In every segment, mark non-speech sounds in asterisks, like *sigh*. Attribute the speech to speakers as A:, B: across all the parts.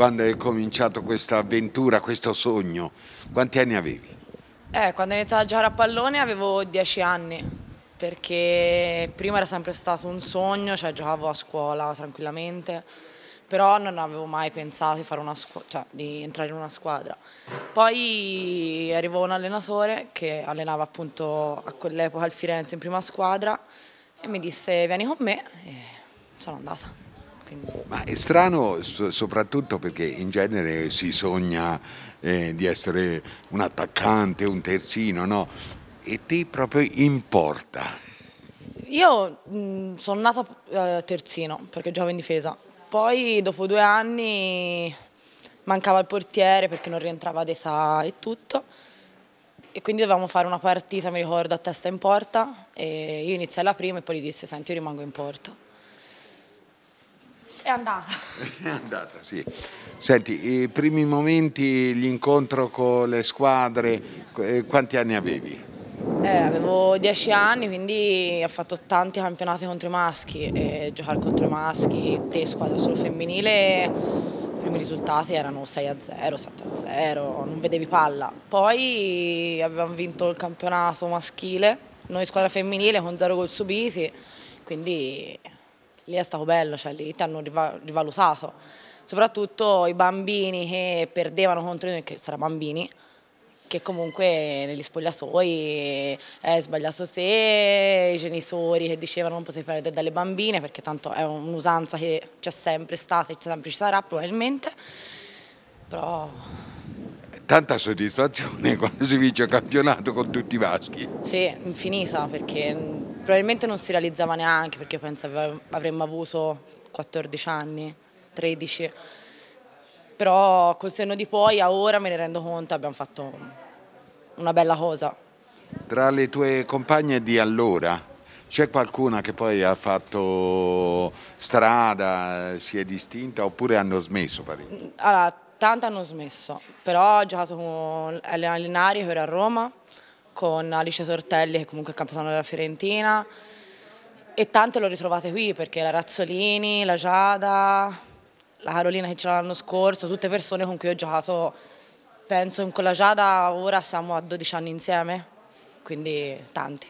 A: quando hai cominciato questa avventura, questo sogno? Quanti anni avevi?
B: Eh, quando ho iniziato a giocare a pallone avevo dieci anni, perché prima era sempre stato un sogno, cioè giocavo a scuola tranquillamente, però non avevo mai pensato di, cioè, di entrare in una squadra. Poi arrivò un allenatore che allenava appunto a quell'epoca al Firenze in prima squadra e mi disse vieni con me e sono andata.
A: Quindi... Ma è strano soprattutto perché in genere si sogna eh, di essere un attaccante, un terzino, no? E ti proprio importa.
B: Io mh, mhmm, sono nata eh, terzino perché giocavo in difesa, poi dopo due anni mancava il portiere perché non rientrava ad età e tutto e quindi dovevamo fare una partita, mi ricordo, a testa in porta e io iniziai la prima e poi gli disse senti io rimango in porta è andata.
A: *laughs* È andata, sì. Senti, i primi momenti, incontro con le squadre, eh, quanti anni avevi?
B: Eh, avevo dieci anni, quindi ho fatto tanti campionati contro i maschi e giocare contro i maschi, te squadra solo femminile, i primi risultati erano 6 a 0, 7 a 0, non vedevi palla. Poi abbiamo vinto il campionato maschile, noi squadra femminile con zero gol subiti, quindi lì è stato bello, cioè lì ti hanno rivalutato, soprattutto i bambini che perdevano contro noi, che saranno bambini, che comunque negli spogliatoi è eh, sbagliato te, i genitori che dicevano non potevi perdere dalle bambine perché tanto è un'usanza che c'è sempre stata e sempre ci sarà probabilmente,
A: però... Tanta soddisfazione *laughs* quando si vince un campionato con tutti i maschi.
B: Sì, infinita perché probabilmente non si realizzava neanche perché penso avremmo avuto 14 anni, 13, però col senno di poi a ora me ne rendo conto abbiamo fatto una bella cosa.
A: Tra le tue compagne di allora c'è qualcuna che poi ha fatto strada, si è distinta oppure hanno smesso?
B: Allora, tante hanno smesso, però ho giocato con Elena Linari che era a Roma, con Alice Tortelli che comunque è capitano della Fiorentina e tante le ho ritrovate qui perché la Razzolini, la Giada, la Carolina che c'era l'anno scorso, tutte persone con cui ho giocato, penso con la Giada ora siamo a 12 anni insieme, quindi tante.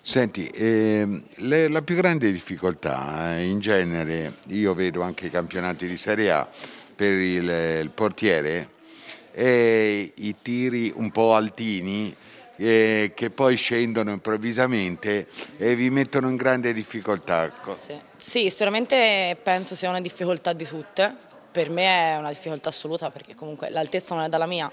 A: Senti, eh, le, la più grande difficoltà eh, in genere, io vedo anche i campionati di Serie A per il, il portiere, e i tiri un po' altini eh, che poi scendono improvvisamente e vi mettono in grande difficoltà. Ecco. Sì.
B: sì, sicuramente penso sia una difficoltà di tutte, per me è una difficoltà assoluta perché comunque l'altezza non è dalla mia.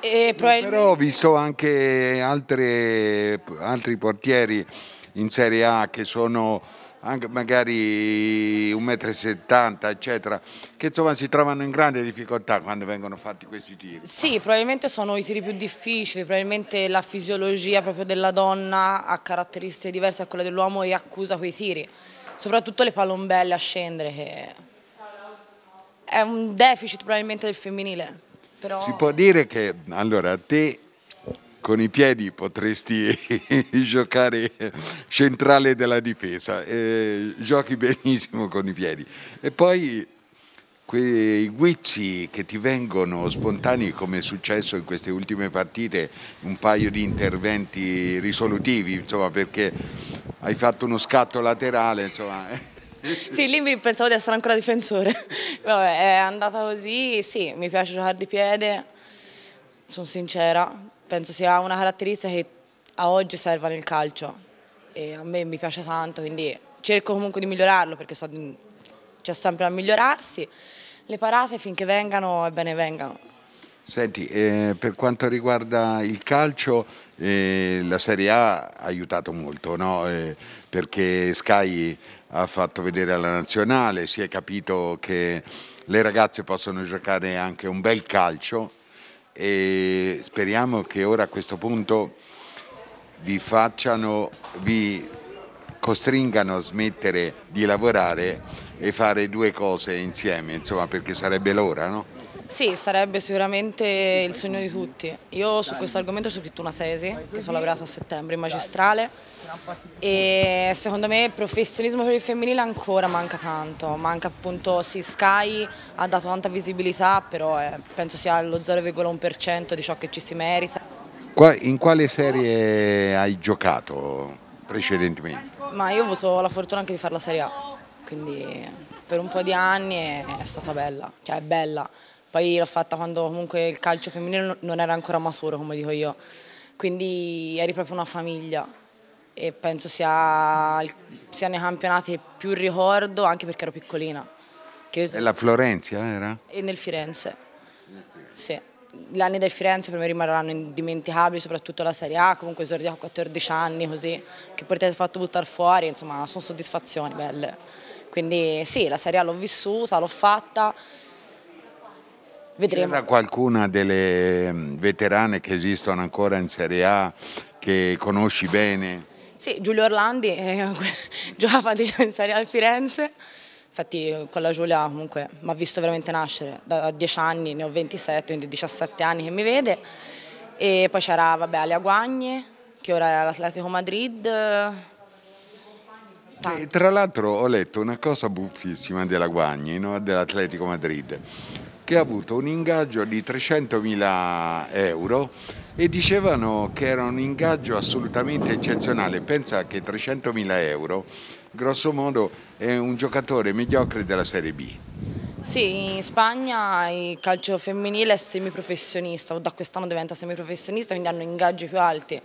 B: Probabilmente...
A: Però ho visto anche altre, altri portieri in Serie A che sono anche magari 1,70 m, eccetera, che insomma si trovano in grande difficoltà quando vengono fatti questi tiri.
B: Sì, probabilmente sono i tiri più difficili, probabilmente la fisiologia proprio della donna ha caratteristiche diverse a quelle dell'uomo e accusa quei tiri, soprattutto le palombelle a scendere, che è un deficit probabilmente del femminile. Però... Si
A: può dire che, allora, te con i piedi potresti *laughs* giocare centrale della difesa, eh, giochi benissimo con i piedi. E poi quei guizzi che ti vengono spontanei come è successo in queste ultime partite, un paio di interventi risolutivi, insomma, perché hai fatto uno scatto laterale, insomma eh.
B: sì, lì mi pensavo di essere ancora difensore. *laughs* Vabbè, è andata così, sì, mi piace giocare di piede, sono sincera, penso sia una caratteristica che a oggi serva nel calcio e a me mi piace tanto, quindi cerco comunque di migliorarlo perché so, c'è sempre da migliorarsi. Le parate finché vengano, è bene vengano.
A: Senti, eh, per quanto riguarda il calcio, eh, la Serie A ha aiutato molto, no? eh, perché Sky ha fatto vedere alla nazionale, si è capito che le ragazze possono giocare anche un bel calcio e speriamo che ora a questo punto vi facciano, vi costringano a smettere di lavorare e fare due cose insieme, insomma, perché sarebbe l'ora, no?
B: Sì, sarebbe sicuramente il sogno di tutti. Io su questo argomento ho scritto una tesi che sono laureata a settembre in magistrale e secondo me il professionismo per il femminile ancora manca tanto, manca appunto, sì Sky ha dato tanta visibilità però è, eh, penso sia lo 0,1% di ciò che ci si merita.
A: in quale serie hai giocato precedentemente?
B: Ma io ho avuto la fortuna anche di fare la Serie A, quindi per un po' di anni è stata bella, cioè è bella poi l'ho fatta quando comunque il calcio femminile non era ancora maturo, come dico io, quindi eri proprio una famiglia e penso sia, sia nei campionati più ricordo anche perché ero piccolina. Che e la
A: Florenzia era?
B: E nel Firenze, sì. Gli anni del Firenze per me rimarranno indimenticabili, soprattutto la Serie A, comunque esordia a 14 anni così, che poi ti hai fatto buttare fuori, insomma sono soddisfazioni belle. Quindi sì, la Serie A l'ho vissuta, l'ho fatta,
A: Vedremo. C'era qualcuna delle mm, veterane che esistono ancora in Serie A che conosci bene?
B: Sì, Giulio Orlandi eh, *laughs* giocava in Serie A al Firenze. Infatti con la Giulia comunque mi ha visto veramente nascere, da 10 anni ne ho 27, quindi 17 anni che mi vede. E poi c'era vabbè, Alia Guagne, che ora è all'Atletico Madrid. E,
A: tra l'altro ho letto una cosa buffissima della Guagni, no? dell'Atletico Madrid che ha avuto un ingaggio di 300.000 euro e dicevano che era un ingaggio assolutamente eccezionale. Pensa che 300.000 euro, grosso modo, è un giocatore mediocre della Serie B.
B: Sì, in Spagna il calcio femminile è semiprofessionista, o da quest'anno diventa semiprofessionista, quindi hanno ingaggi più alti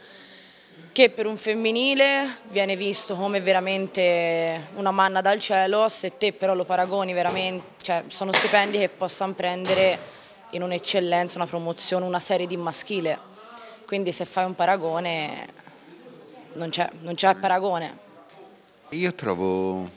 B: che per un femminile viene visto come veramente una manna dal cielo, se te però lo paragoni veramente, cioè sono stipendi che possano prendere in un'eccellenza, una promozione, una serie di maschile. Quindi se fai un paragone non c'è paragone.
A: Io trovo,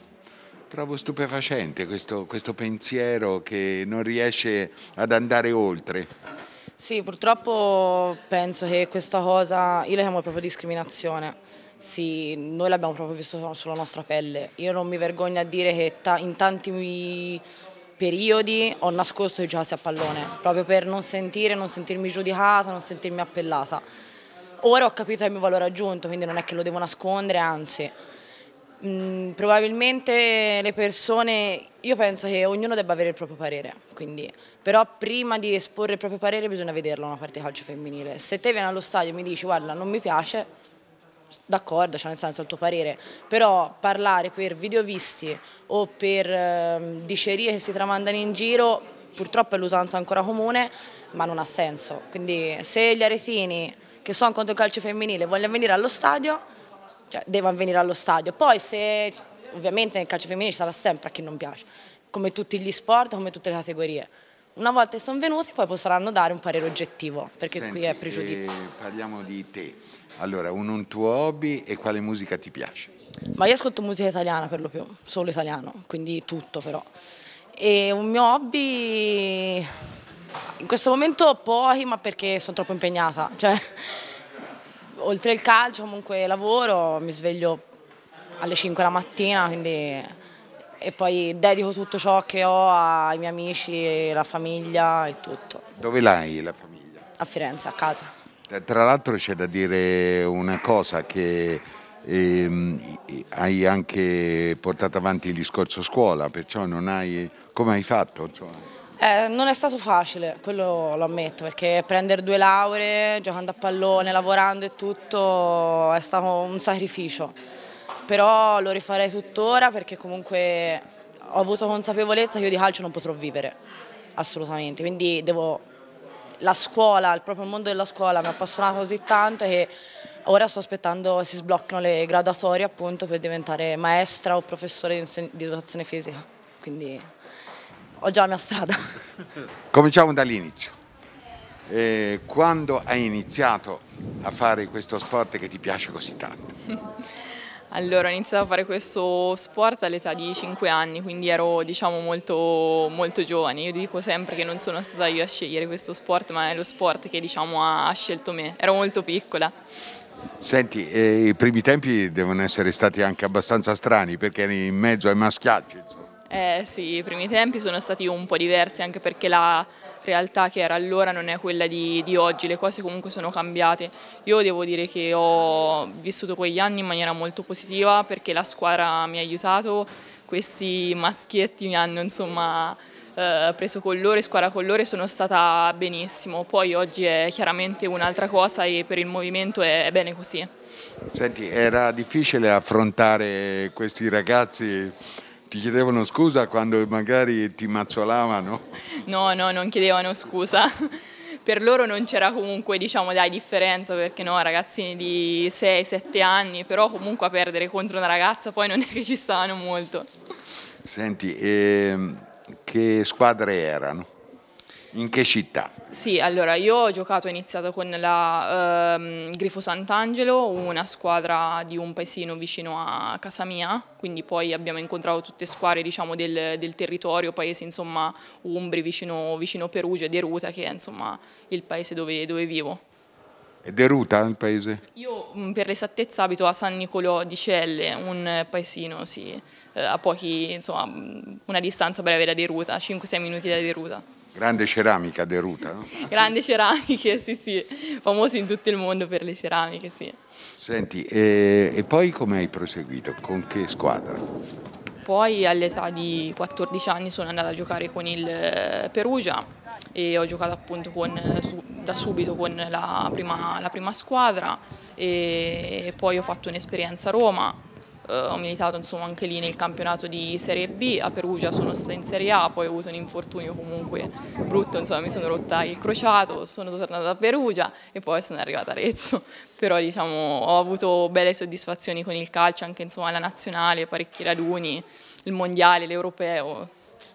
A: trovo stupefacente questo, questo pensiero che non riesce ad andare oltre.
B: Sì, purtroppo penso che questa cosa, io la chiamo proprio discriminazione, sì, noi l'abbiamo proprio visto sulla nostra pelle. Io non mi vergogno a dire che in tanti periodi ho nascosto che giocassi a pallone, proprio per non sentire, non sentirmi giudicata, non sentirmi appellata. Ora ho capito il mio valore aggiunto, quindi non è che lo devo nascondere, anzi. Mm, probabilmente le persone, io penso che ognuno debba avere il proprio parere, quindi, però prima di esporre il proprio parere bisogna vederlo una parte partita calcio femminile. Se te vieni allo stadio e mi dici guarda non mi piace, d'accordo, cioè nel senso il tuo parere, però parlare per videovisti o per eh, dicerie che si tramandano in giro purtroppo è l'usanza ancora comune ma non ha senso, quindi se gli aretini che sono contro il calcio femminile vogliono venire allo stadio cioè, deve avvenire allo stadio. Poi se, ovviamente nel calcio femminile ci sarà sempre a chi non piace, come tutti gli sport, come tutte le categorie. Una volta che sono venuti poi potranno dare un parere oggettivo, perché Senti, qui è eh, pregiudizio. Eh,
A: parliamo di te. Allora, un, un tuo hobby e quale musica ti piace? Ma
B: io ascolto musica italiana per lo più, solo italiano, quindi tutto però. E un mio hobby in questo momento pochi, ma perché sono troppo impegnata. Cioè, oltre il calcio comunque lavoro, mi sveglio alle 5 la mattina quindi, e poi dedico tutto ciò che ho ai miei amici, la famiglia e tutto.
A: Dove l'hai la famiglia?
B: A Firenze, a casa.
A: Tra l'altro c'è da dire una cosa che ehm, hai anche portato avanti il discorso scuola, perciò non hai... come hai fatto? Insomma?
B: Eh, non è stato facile, quello lo ammetto, perché prendere due lauree, giocando a pallone, lavorando e tutto è stato un sacrificio. Però lo rifarei tuttora perché comunque ho avuto consapevolezza che io di calcio non potrò vivere, assolutamente. Quindi devo... la scuola, il proprio mondo della scuola mi ha appassionato così tanto che ora sto aspettando che si sblocchino le graduatorie appunto per diventare maestra o professore di, di educazione fisica. Quindi ho già la mia strada.
A: Cominciamo dall'inizio. Eh, quando hai iniziato a fare questo sport che ti piace così tanto? *laughs* Allora,
C: ho iniziato a fare questo sport all'età di 5 anni, quindi ero diciamo, molto, molto, giovane. Io dico sempre che non sono stata io a scegliere questo sport, ma è lo sport che diciamo, ha scelto me. Ero molto piccola.
A: Senti, eh, i primi tempi devono essere stati anche abbastanza strani perché eri in mezzo ai maschiacci. Insomma.
C: Eh sì, i primi tempi sono stati un po' diversi anche perché la realtà che era allora non è quella di, di, oggi, le cose comunque sono cambiate. Io devo dire che ho vissuto quegli anni in maniera molto positiva perché la squadra mi ha aiutato, questi maschietti mi hanno insomma eh, preso colore, squadra e sono stata benissimo. Poi oggi è chiaramente un'altra cosa e per il movimento è, è bene così.
A: Senti, era difficile affrontare questi ragazzi ti chiedevano scusa quando magari ti mazzolavano?
C: No, no, non chiedevano scusa. Per loro non c'era comunque, diciamo, dai, differenza, perché no, ragazzini di 6-7 anni, però comunque a perdere contro una ragazza poi non è che ci stavano molto.
A: Senti, eh, che squadre erano? in che città?
C: Sì, allora io ho giocato, ho iniziato con la ehm, Grifo Sant'Angelo, una squadra di un paesino vicino a casa mia, quindi poi abbiamo incontrato tutte squadre diciamo, del, del, territorio, paesi insomma Umbri vicino, vicino Perugia, Deruta che è insomma il paese dove, dove vivo.
A: E Deruta il paese?
C: Io mm, per l'esattezza abito a San Nicolò di Celle, un paesino sì, eh, a pochi, insomma, mm, una distanza breve da Deruta, 5-6 minuti da Deruta.
A: Grande ceramica Deruta, no? *laughs*
C: Grande ceramiche, sì sì, famosi in tutto il mondo per le ceramiche, sì.
A: Senti, e, e poi come hai proseguito? Con che squadra?
C: Poi all'età di 14 anni sono andata a giocare con il eh, Perugia e ho giocato appunto con, eh, da subito con la prima, la prima squadra e poi ho fatto un'esperienza a Roma Uh, ho militato insomma, anche lì nel campionato di Serie B, a Perugia sono stata in Serie A, poi ho avuto un infortunio comunque brutto, insomma, mi sono rotta il crociato, sono tornata a Perugia e poi sono arrivata a Arezzo, *laughs* però diciamo, ho avuto belle soddisfazioni con il calcio, anche insomma, la nazionale, parecchi raduni, il mondiale, l'europeo.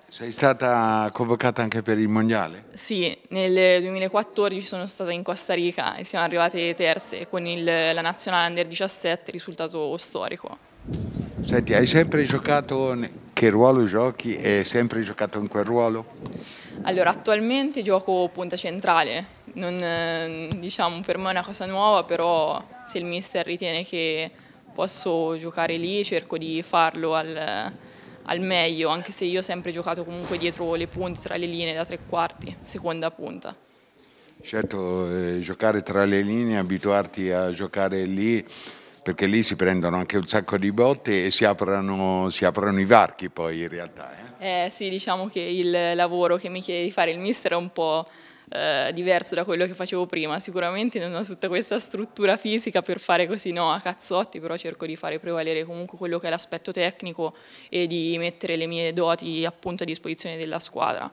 A: Sei stata convocata anche per il mondiale?
C: Sì, nel 2014 sono stata in Costa Rica e siamo arrivate terze con il, la nazionale under 17, risultato storico.
A: Senti, hai sempre giocato, che ruolo giochi e hai sempre giocato in quel ruolo?
C: Allora, attualmente gioco punta centrale, non, diciamo, per me è una cosa nuova, però se il mister ritiene che posso giocare lì cerco di farlo al, al meglio, anche se io ho sempre giocato comunque dietro le punte, tra le linee, da tre quarti, seconda punta.
A: Certo, eh, giocare tra le linee, abituarti a giocare lì perché lì si prendono anche un sacco di botte e si aprono, si aprono i varchi poi in realtà.
C: Eh? Eh, sì, diciamo che il lavoro che mi chiede di fare il mister è un po' eh, diverso da quello che facevo prima, sicuramente non ho tutta questa struttura fisica per fare così no a cazzotti, però cerco di fare prevalere comunque quello che è l'aspetto tecnico e di mettere le mie doti appunto a disposizione della squadra.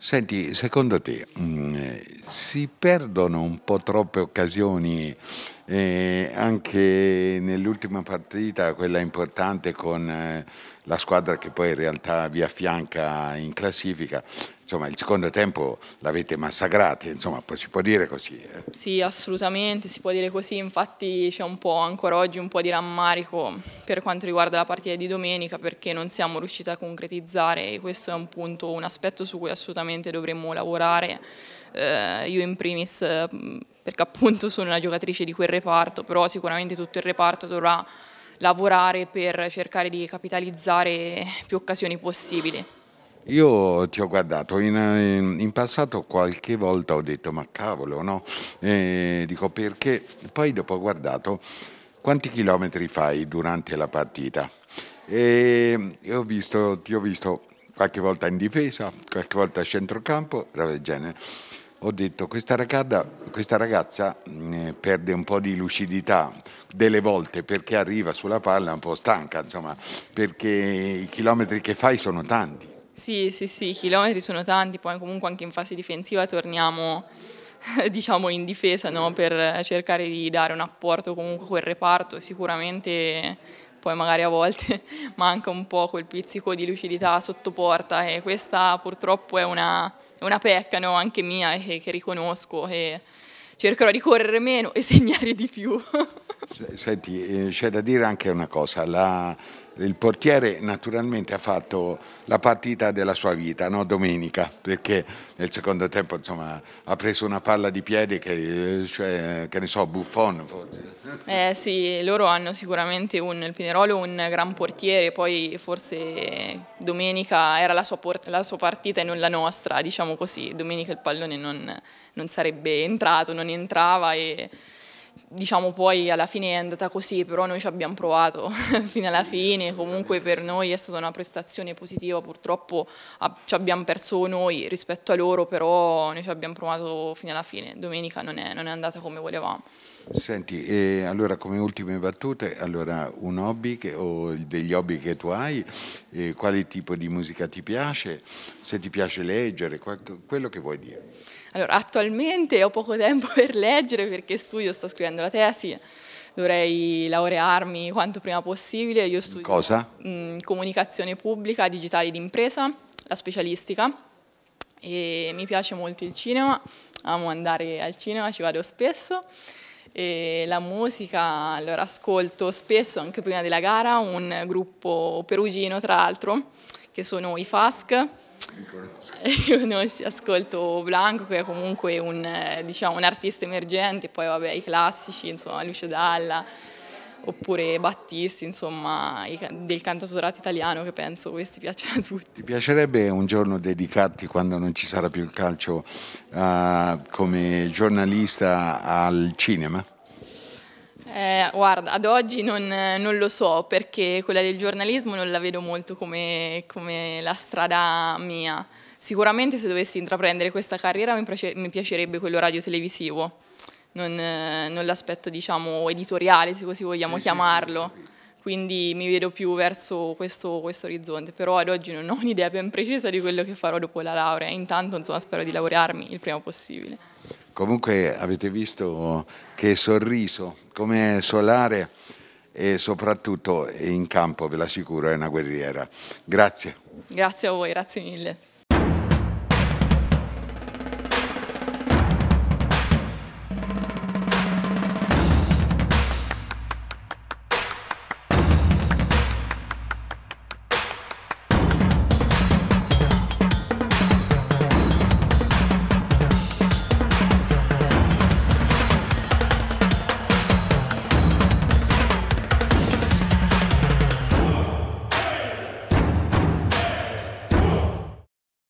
A: Senti, secondo te mh, mm, si perdono un po' troppe occasioni eh, anche nell'ultima partita, quella importante con eh, la squadra che poi in realtà vi affianca in classifica, insomma, il secondo tempo l'avete massacrato, insomma, si può dire così. Eh?
C: Sì, assolutamente, si può dire così, infatti c'è un po' ancora oggi un po' di rammarico per quanto riguarda la partita di domenica perché non siamo riusciti a concretizzare e questo è un punto, un aspetto su cui assolutamente dovremmo lavorare, eh, io in primis perché appunto sono una giocatrice di quel reparto, però sicuramente tutto il reparto dovrà lavorare per cercare di capitalizzare più occasioni possibili.
A: Io ti ho guardato, in, in, passato qualche volta ho detto ma cavolo, no? E dico perché poi dopo ho guardato quanti chilometri fai durante la partita e ho visto, ti ho visto qualche volta in difesa, qualche volta a centrocampo, roba del genere. Ho detto questa, ragazza, questa ragazza mm, eh, perde un po' di lucidità delle volte perché arriva sulla palla un po' stanca, insomma, perché i chilometri che fai sono tanti.
C: Sì, sì, sì, i chilometri sono tanti, poi comunque anche in fase difensiva torniamo *laughs* diciamo in difesa no? per cercare di dare un apporto comunque a quel reparto, sicuramente poi magari a volte *laughs* manca un po' quel pizzico di lucidità sotto porta e questa purtroppo è una, una pecca no? anche mia eh, che, che riconosco e cercherò di correre meno e *laughs* segnare di più.
A: Senti, eh, c'è da dire anche una cosa, la il portiere naturalmente ha fatto la partita della sua vita, no? domenica, perché nel secondo tempo insomma, ha preso una palla di piede che, cioè, che ne so, buffone forse.
C: Eh sì, loro hanno sicuramente un, il Pinerolo un gran portiere, poi forse domenica era la sua, la sua partita e non la nostra, diciamo così, domenica il pallone non, non sarebbe entrato, non entrava e diciamo poi alla fine è andata così, però noi ci abbiamo provato *laughs* fino alla fine, comunque per noi è stata una prestazione positiva, purtroppo ci abbiamo perso noi rispetto a loro, però noi ci abbiamo provato fino alla fine, domenica non è, non è andata come volevamo.
A: Senti, e allora come ultime battute, allora un hobby che, o degli hobby che tu hai, quale tipo di musica ti piace, se ti piace leggere, quello che vuoi dire.
C: Allora, attualmente ho poco tempo *laughs* per leggere perché studio, sto scrivendo la tesi, dovrei laurearmi quanto prima possibile. Io studio Cosa? Mm, comunicazione pubblica, digitali d'impresa, la specialistica e mi piace molto il cinema, amo andare al cinema, ci vado spesso. E la musica, allora ascolto spesso, anche prima della gara, un gruppo perugino tra l'altro, che sono i FASC, io *laughs* non ascolto Blanco che è comunque un, eh, diciamo, un artista emergente, poi vabbè i classici, insomma Lucio Dalla, oppure Battisti, insomma, del cantautorato italiano che penso questi piacciono a tutti.
A: Ti piacerebbe un giorno dedicarti, quando non ci sarà più il calcio, uh, come giornalista al cinema?
C: Eh, guarda, ad oggi non, non, lo so perché quella del giornalismo non la vedo molto come, come la strada mia. Sicuramente se dovessi intraprendere questa carriera mi, piace, mi piacerebbe quello radio-televisivo, non, non l'aspetto diciamo editoriale se così vogliamo sì, chiamarlo. Sì, sì, quindi mi vedo più verso questo, questo, orizzonte, però ad oggi non ho un'idea ben precisa di quello che farò dopo la laurea, intanto insomma, spero di lavorarmi il prima possibile.
A: Comunque avete visto che sorriso, come solare e soprattutto in campo, ve l'assicuro, è una guerriera. Grazie.
C: Grazie a voi, grazie mille.